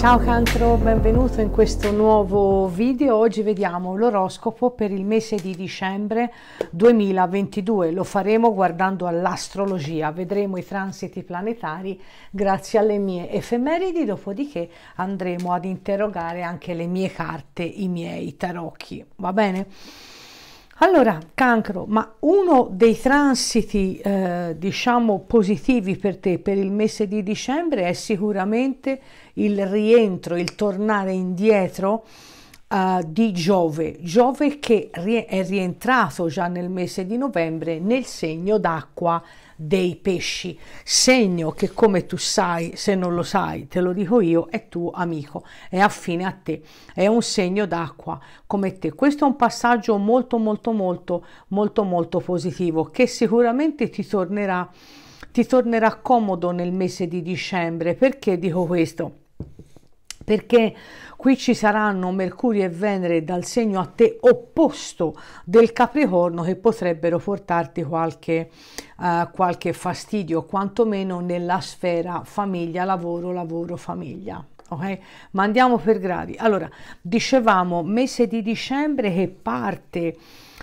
Ciao Cancro, benvenuto in questo nuovo video. Oggi vediamo l'oroscopo per il mese di dicembre 2022. Lo faremo guardando all'astrologia, vedremo i transiti planetari grazie alle mie efemeridi, dopodiché andremo ad interrogare anche le mie carte, i miei tarocchi. Va bene? Allora, cancro, ma uno dei transiti, eh, diciamo, positivi per te per il mese di dicembre è sicuramente il rientro, il tornare indietro uh, di Giove. Giove che ri è rientrato già nel mese di novembre nel segno d'acqua dei pesci, segno che come tu sai, se non lo sai, te lo dico io, è tuo amico, è affine a te, è un segno d'acqua come te. Questo è un passaggio molto molto molto molto molto positivo che sicuramente ti tornerà ti tornerà comodo nel mese di dicembre. Perché dico questo? perché qui ci saranno Mercurio e Venere dal segno a te opposto del Capricorno che potrebbero portarti qualche, uh, qualche fastidio, quantomeno nella sfera famiglia, lavoro, lavoro, famiglia. Okay? Ma andiamo per gradi. Allora, dicevamo mese di dicembre che parte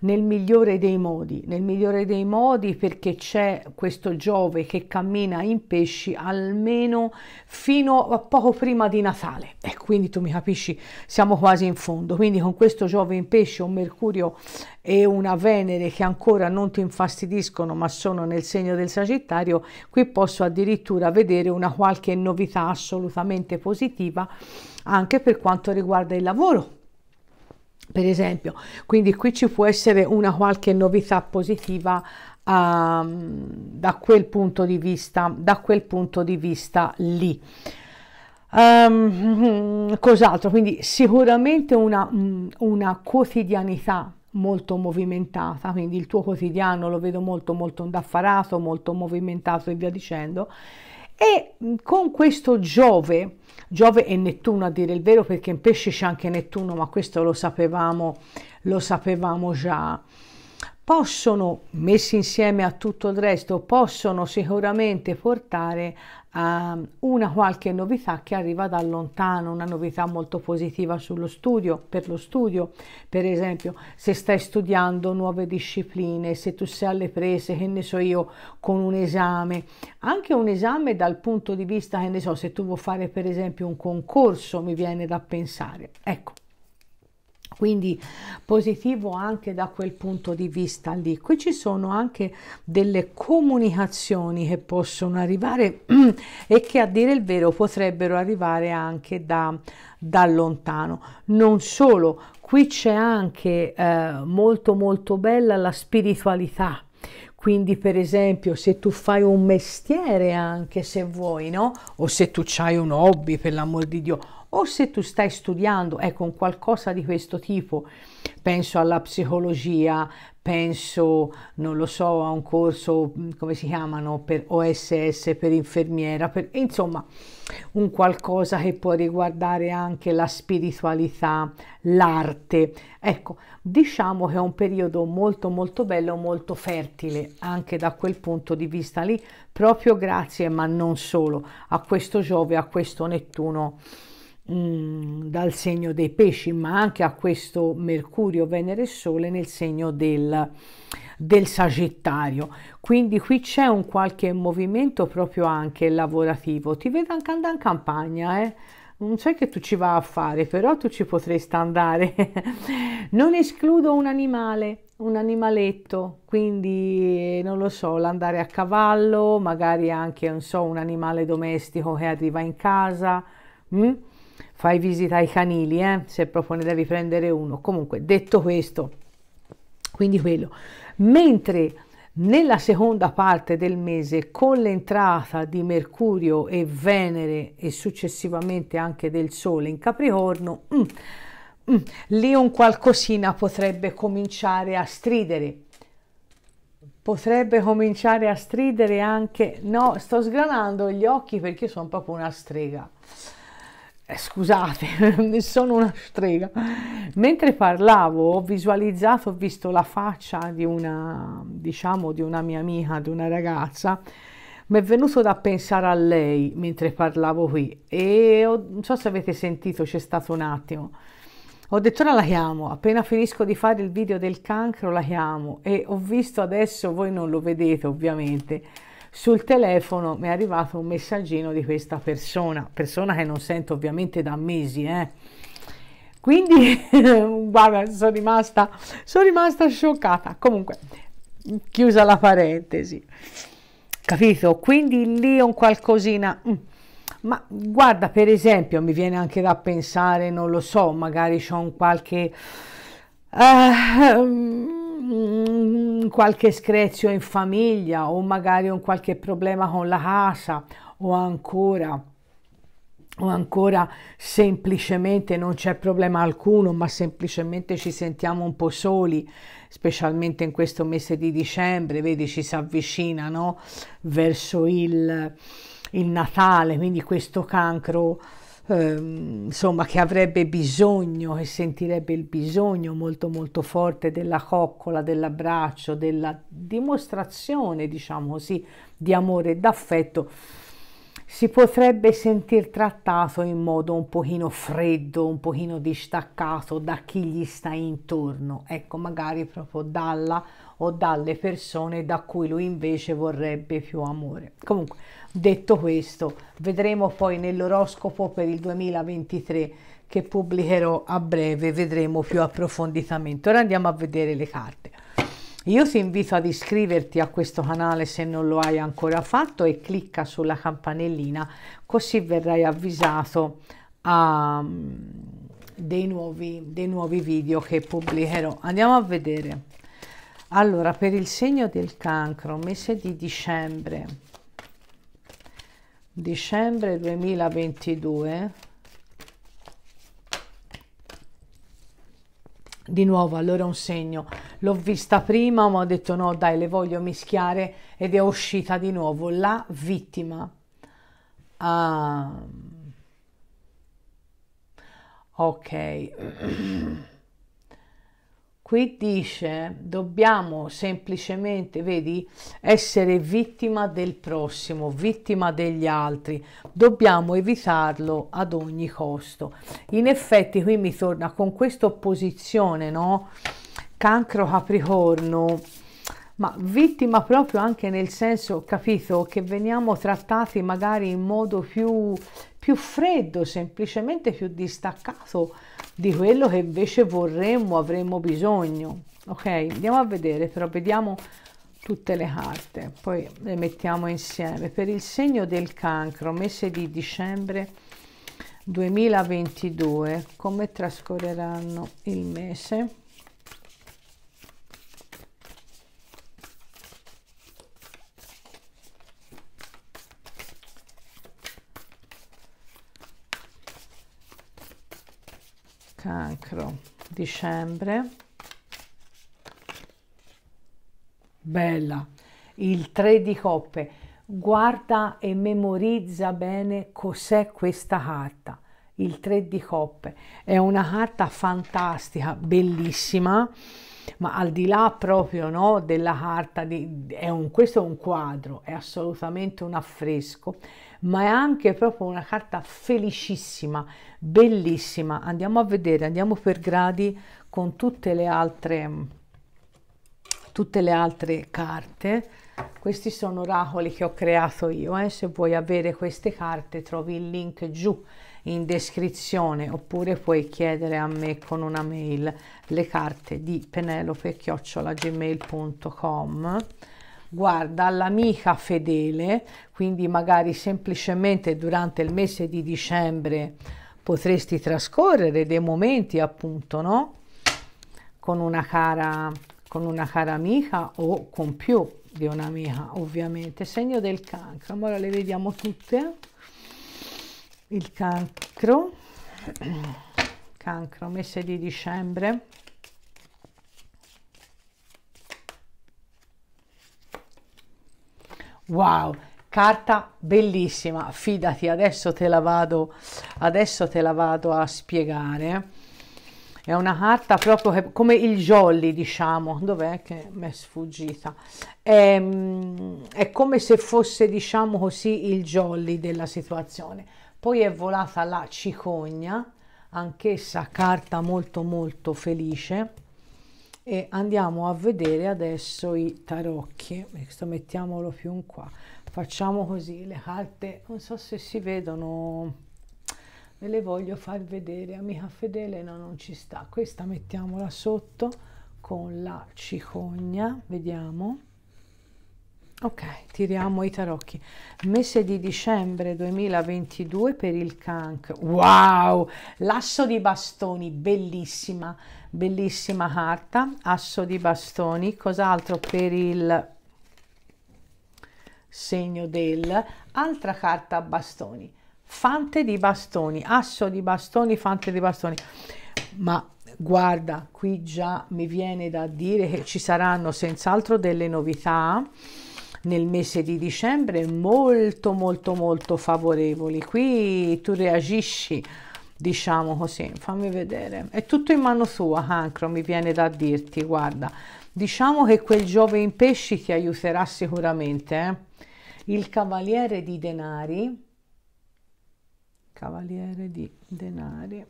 nel migliore dei modi, nel migliore dei modi perché c'è questo Giove che cammina in pesci almeno fino a poco prima di Natale e quindi tu mi capisci siamo quasi in fondo, quindi con questo Giove in pesci, un Mercurio e una Venere che ancora non ti infastidiscono ma sono nel segno del Sagittario, qui posso addirittura vedere una qualche novità assolutamente positiva anche per quanto riguarda il lavoro per esempio. Quindi qui ci può essere una qualche novità positiva um, da quel punto di vista, da quel punto di vista lì. Um, cos'altro? Quindi sicuramente una, mm, una quotidianità molto movimentata, quindi il tuo quotidiano lo vedo molto molto indaffarato, molto movimentato e via dicendo e mm, con questo Giove, Giove e Nettuno a dire il vero perché in pesce c'è anche Nettuno, ma questo lo sapevamo, lo sapevamo già possono, messi insieme a tutto il resto, possono sicuramente portare a una qualche novità che arriva da lontano, una novità molto positiva sullo studio, per lo studio, per esempio, se stai studiando nuove discipline, se tu sei alle prese, che ne so io, con un esame, anche un esame dal punto di vista, che ne so, se tu vuoi fare per esempio un concorso, mi viene da pensare. Ecco, quindi positivo anche da quel punto di vista lì. Qui ci sono anche delle comunicazioni che possono arrivare e che a dire il vero potrebbero arrivare anche da, da lontano. Non solo, qui c'è anche eh, molto molto bella la spiritualità quindi, per esempio, se tu fai un mestiere anche se vuoi, no? O se tu hai un hobby, per l'amor di Dio, o se tu stai studiando ecco un qualcosa di questo tipo penso alla psicologia penso non lo so a un corso mm, come si chiamano per OSS per infermiera per insomma un qualcosa che può riguardare anche la spiritualità l'arte ecco diciamo che è un periodo molto molto bello molto fertile anche da quel punto di vista lì proprio grazie ma non solo a questo Giove a questo Nettuno Mm, dal segno dei pesci, ma anche a questo Mercurio, Venere e Sole nel segno del, del Sagittario. Quindi qui c'è un qualche movimento proprio anche lavorativo. Ti vedo anche andare in campagna, eh? non sai che tu ci vai a fare, però tu ci potresti andare. non escludo un animale, un animaletto, quindi eh, non lo so, l'andare a cavallo, magari anche, non so, un animale domestico che arriva in casa. Mm? fai visita ai canili, eh, se proprio ne devi prendere uno. Comunque, detto questo, quindi quello. Mentre nella seconda parte del mese, con l'entrata di Mercurio e Venere e successivamente anche del Sole in Capricorno, mm, mm, lì un qualcosina potrebbe cominciare a stridere. Potrebbe cominciare a stridere anche... No, sto sgranando gli occhi perché sono proprio una strega eh, scusate, sono una strega. Mentre parlavo ho visualizzato, ho visto la faccia di una, diciamo, di una mia amica, di una ragazza. Mi è venuto da pensare a lei mentre parlavo qui e ho, non so se avete sentito, c'è stato un attimo. Ho detto ora la chiamo, appena finisco di fare il video del cancro la chiamo e ho visto adesso, voi non lo vedete ovviamente, sul telefono mi è arrivato un messaggino di questa persona, persona che non sento ovviamente da mesi, eh. Quindi, guarda, sono rimasta, sono rimasta scioccata. Comunque, chiusa la parentesi. Capito? Quindi lì un qualcosina... Mm. Ma guarda, per esempio, mi viene anche da pensare, non lo so, magari c'è un qualche... Uh, Mm, qualche screzio in famiglia o magari un qualche problema con la casa o ancora o ancora semplicemente non c'è problema alcuno, ma semplicemente ci sentiamo un po' soli, specialmente in questo mese di dicembre, vedi ci si avvicina no? verso il, il Natale, quindi questo cancro Ehm, insomma, che avrebbe bisogno, e sentirebbe il bisogno molto molto forte della coccola, dell'abbraccio, della dimostrazione, diciamo così, di amore e d'affetto, si potrebbe sentir trattato in modo un pochino freddo, un pochino distaccato da chi gli sta intorno, ecco, magari proprio dalla o dalle persone da cui lui invece vorrebbe più amore. Comunque, detto questo, vedremo poi nell'oroscopo per il 2023 che pubblicherò a breve, vedremo più approfonditamente. Ora andiamo a vedere le carte. Io ti invito ad iscriverti a questo canale se non lo hai ancora fatto e clicca sulla campanellina così verrai avvisato a, mm, dei, nuovi, dei nuovi video che pubblicherò. Andiamo a vedere. Allora, per il segno del cancro, mese di dicembre, dicembre 2022, di nuovo allora un segno l'ho vista prima ma ho detto no dai le voglio mischiare ed è uscita di nuovo la vittima ah. ok Qui dice dobbiamo semplicemente, vedi, essere vittima del prossimo, vittima degli altri, dobbiamo evitarlo ad ogni costo. In effetti qui mi torna con questa opposizione, no? Cancro Capricorno, ma vittima proprio anche nel senso, capito, che veniamo trattati magari in modo più più freddo, semplicemente più distaccato di quello che invece vorremmo, avremmo bisogno. Ok, andiamo a vedere, però vediamo tutte le carte, poi le mettiamo insieme. Per il segno del cancro, mese di dicembre 2022, come trascorreranno il mese? cancro dicembre bella il 3 di coppe guarda e memorizza bene cos'è questa carta il 3 di coppe è una carta fantastica bellissima ma al di là proprio no, della carta, di, è un, questo è un quadro, è assolutamente un affresco, ma è anche proprio una carta felicissima, bellissima. Andiamo a vedere, andiamo per gradi con tutte le altre tutte le altre carte. Questi sono oracoli che ho creato io, eh. se vuoi avere queste carte trovi il link giù in descrizione oppure puoi chiedere a me con una mail le carte di penelope gmail.com guarda l'amica fedele quindi magari semplicemente durante il mese di dicembre potresti trascorrere dei momenti appunto no con una cara con una cara amica o con più di un'amica, ovviamente. Segno del cancro, ora le vediamo tutte. Il cancro, cancro, mese di dicembre. Wow, carta bellissima, fidati, adesso te la vado, adesso te la vado a spiegare è una carta proprio che, come il jolly diciamo dov'è che mi è sfuggita è, ehm, è, come se fosse diciamo così il jolly della situazione poi è volata la cicogna anch'essa carta molto molto felice e andiamo a vedere adesso i tarocchi questo mettiamolo più in qua facciamo così le carte non so se si vedono ve le voglio far vedere amica fedele no non ci sta questa mettiamola sotto con la cicogna vediamo ok tiriamo i tarocchi mese di dicembre 2022 per il canc wow l'asso di bastoni bellissima bellissima carta asso di bastoni cos'altro per il segno del altra carta a bastoni fante di bastoni, asso di bastoni, fante di bastoni. Ma guarda, qui già mi viene da dire che ci saranno senz'altro delle novità nel mese di dicembre molto molto molto favorevoli. Qui tu reagisci, diciamo così, fammi vedere. È tutto in mano sua, Cancro, mi viene da dirti, guarda. Diciamo che quel Giove in pesci ti aiuterà sicuramente. Eh? Il cavaliere di denari cavaliere di denari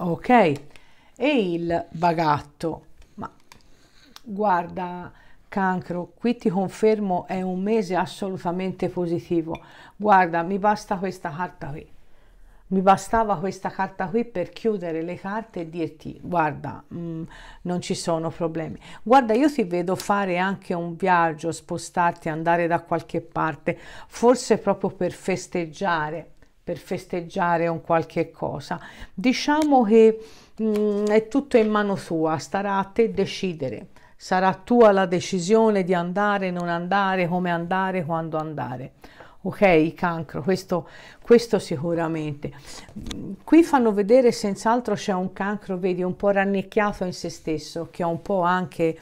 ok e il bagatto ma guarda cancro qui ti confermo è un mese assolutamente positivo guarda mi basta questa carta qui mi bastava questa carta qui per chiudere le carte e dirti guarda mh, mm, non ci sono problemi guarda io ti vedo fare anche un viaggio spostarti andare da qualche parte forse proprio per festeggiare per festeggiare un qualche cosa diciamo che mh, mm, è tutto in mano tua starà a te decidere sarà tua la decisione di andare non andare come andare quando andare ok? Cancro, questo, questo sicuramente. Qui fanno vedere senz'altro c'è un cancro, vedi, un po' rannicchiato in se stesso, che ha un po' anche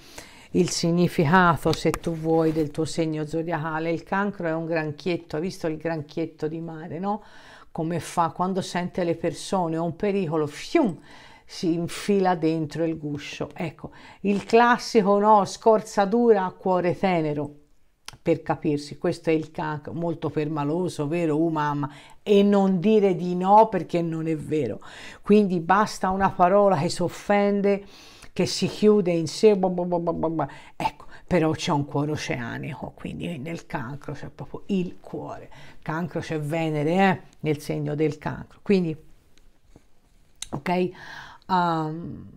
il significato, se tu vuoi, del tuo segno zodiacale. Il cancro è un granchietto, hai visto il granchietto di mare, no? Come fa quando sente le persone un pericolo, fium, si infila dentro il guscio. Ecco, il classico, no? Scorza dura, cuore tenero per capirsi, questo è il cancro, molto permaloso, vero, uh mamma, e non dire di no perché non è vero. Quindi basta una parola che si offende, che si chiude in sé, bah bah bah ecco, però c'è un cuore oceanico, quindi nel cancro c'è proprio il cuore, cancro c'è Venere eh? nel segno del cancro, quindi ok? Um,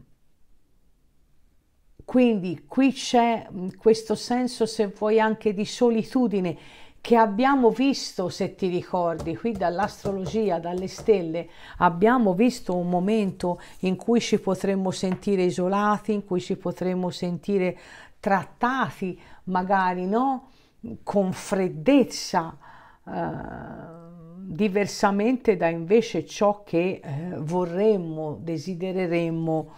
quindi qui c'è mm, questo senso, se vuoi, anche di solitudine che abbiamo visto, se ti ricordi, qui dall'astrologia, dalle stelle, abbiamo visto un momento in cui ci potremmo sentire isolati, in cui ci potremmo sentire trattati, magari no? con freddezza, eh, diversamente da invece ciò che eh, vorremmo, desidereremmo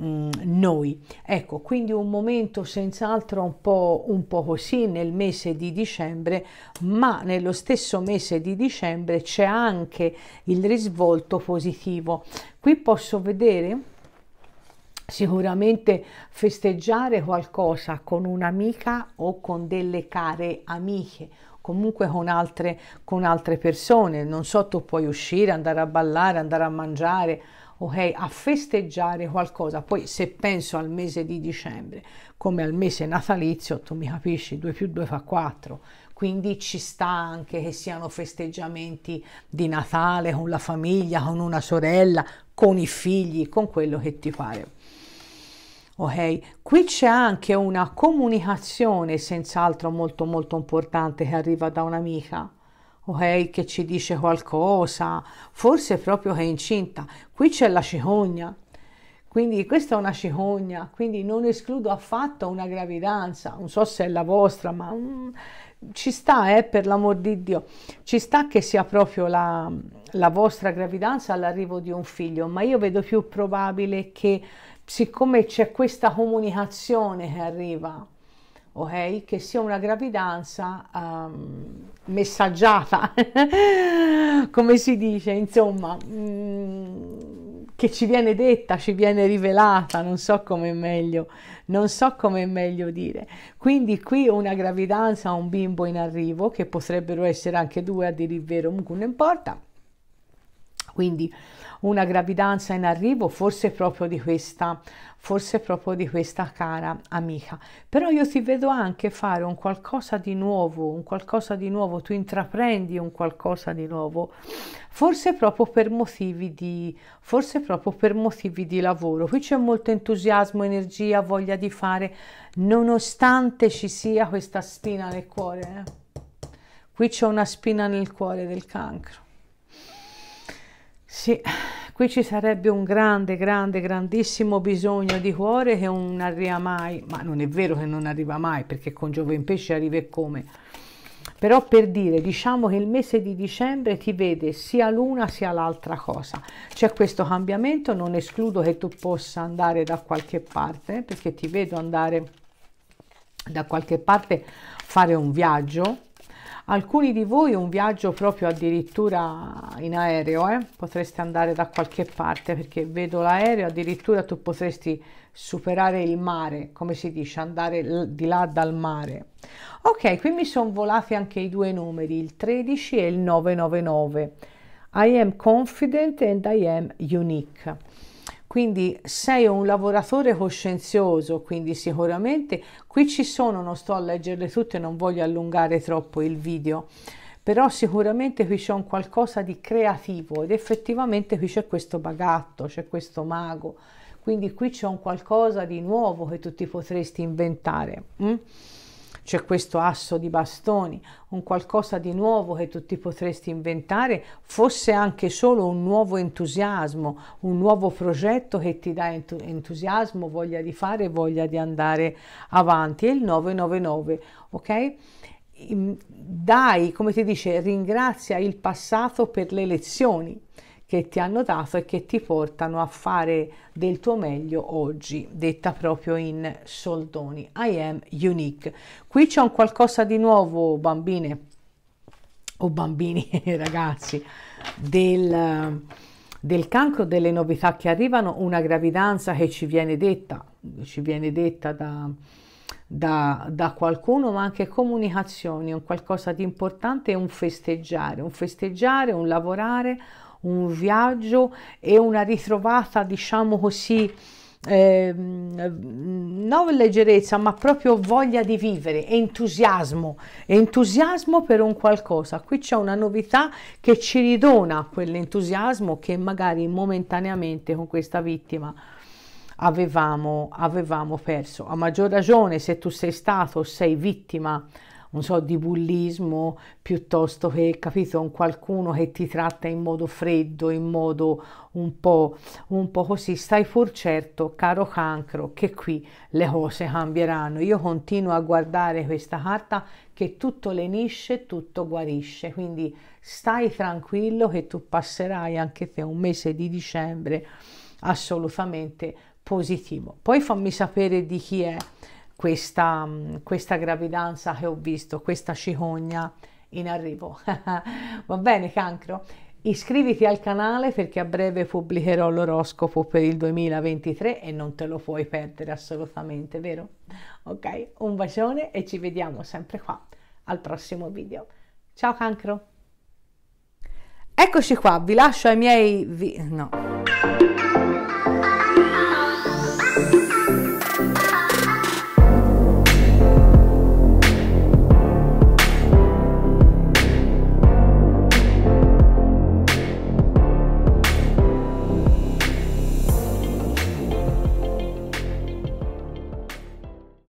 Mm, noi. Ecco, quindi un momento senz'altro un po', un po' così nel mese di dicembre, ma nello stesso mese di dicembre c'è anche il risvolto positivo. Qui posso vedere sicuramente festeggiare qualcosa con un'amica o con delle care amiche comunque con altre, con altre persone non so tu puoi uscire andare a ballare andare a mangiare okay, a festeggiare qualcosa. Poi se penso al mese di dicembre come al mese natalizio, tu mi capisci, 2 più 2 fa 4, quindi ci sta anche che siano festeggiamenti di Natale con la famiglia, con una sorella, con i figli, con quello che ti pare. Ok, qui c'è anche una comunicazione senz'altro molto molto importante che arriva da un'amica o che ci dice qualcosa, forse proprio che è incinta. Qui c'è la cicogna, quindi questa è una cicogna, quindi non escludo affatto una gravidanza, non so se è la vostra, ma mm, ci sta, eh, per l'amor di Dio, ci sta che sia proprio la, la vostra gravidanza all'arrivo di un figlio, ma io vedo più probabile che siccome c'è questa comunicazione che arriva, ok? Che sia una gravidanza um, messaggiata, come si dice, insomma, mh, mm, che ci viene detta, ci viene rivelata, non so come è meglio, non so come meglio dire. Quindi qui una gravidanza, un bimbo in arrivo, che potrebbero essere anche due a dire il vero, comunque non importa quindi una gravidanza in arrivo, forse proprio di questa, forse proprio di questa cara amica. Però io ti vedo anche fare un qualcosa di nuovo, un qualcosa di nuovo, tu intraprendi un qualcosa di nuovo, forse proprio per motivi di, forse proprio per motivi di lavoro. Qui c'è molto entusiasmo, energia, voglia di fare, nonostante ci sia questa spina nel cuore. Eh? Qui c'è una spina nel cuore del cancro ragazzi, qui ci sarebbe un grande, grande, grandissimo bisogno di cuore che non arriva mai, ma non è vero che non arriva mai, perché con Giove in pesce arriva e come. Però per dire, diciamo che il mese di dicembre ti vede sia l'una sia l'altra cosa. C'è questo cambiamento, non escludo che tu possa andare da qualche parte, eh, perché ti vedo andare da qualche parte, fare un viaggio, Alcuni di voi un viaggio proprio addirittura in aereo, eh? potreste andare da qualche parte perché vedo l'aereo, addirittura tu potresti superare il mare, come si dice, andare di là dal mare. Ok, qui mi sono volati anche i due numeri, il 13 e il 999. I am confident and I am unique. Quindi sei un lavoratore coscienzioso, quindi sicuramente qui ci sono, non sto a leggerle tutte, non voglio allungare troppo il video, però sicuramente qui c'è un qualcosa di creativo ed effettivamente qui c'è questo bagatto, c'è questo mago, quindi qui c'è un qualcosa di nuovo che tu ti potresti inventare. Mm? C'è questo asso di bastoni, un qualcosa di nuovo che tu ti potresti inventare, fosse anche solo un nuovo entusiasmo, un nuovo progetto che ti dà entusiasmo, voglia di fare, voglia di andare avanti. E il 999, ok? Dai, come ti dice, ringrazia il passato per le lezioni che ti hanno dato e che ti portano a fare del tuo meglio oggi, detta proprio in soldoni. I am unique. Qui c'è un qualcosa di nuovo, bambine o bambini, e ragazzi, del del cancro, delle novità che arrivano, una gravidanza che ci viene detta, ci viene detta da, da, da qualcuno, ma anche comunicazioni, un qualcosa di importante, un festeggiare, un festeggiare, un lavorare, un viaggio e una ritrovata, diciamo così, eh, non leggerezza, ma proprio voglia di vivere, entusiasmo, entusiasmo per un qualcosa. Qui c'è una novità che ci ridona quell'entusiasmo che magari momentaneamente con questa vittima avevamo, avevamo perso. A maggior ragione se tu sei stato, o sei vittima non so, di bullismo piuttosto che, capito, un qualcuno che ti tratta in modo freddo, in modo un po', un po' così, stai pur certo, caro cancro, che qui le cose cambieranno. Io continuo a guardare questa carta che tutto lenisce, tutto guarisce, quindi stai tranquillo che tu passerai anche te un mese di dicembre assolutamente positivo. Poi fammi sapere di chi è questa, mm, questa gravidanza che ho visto, questa cicogna in arrivo. Va bene, cancro? Iscriviti al canale perché a breve pubblicherò l'oroscopo per il 2023 e non te lo puoi perdere assolutamente, vero? Ok, un bacione e ci vediamo sempre qua al prossimo video. Ciao cancro! Eccoci qua, vi lascio ai miei... Vi... no.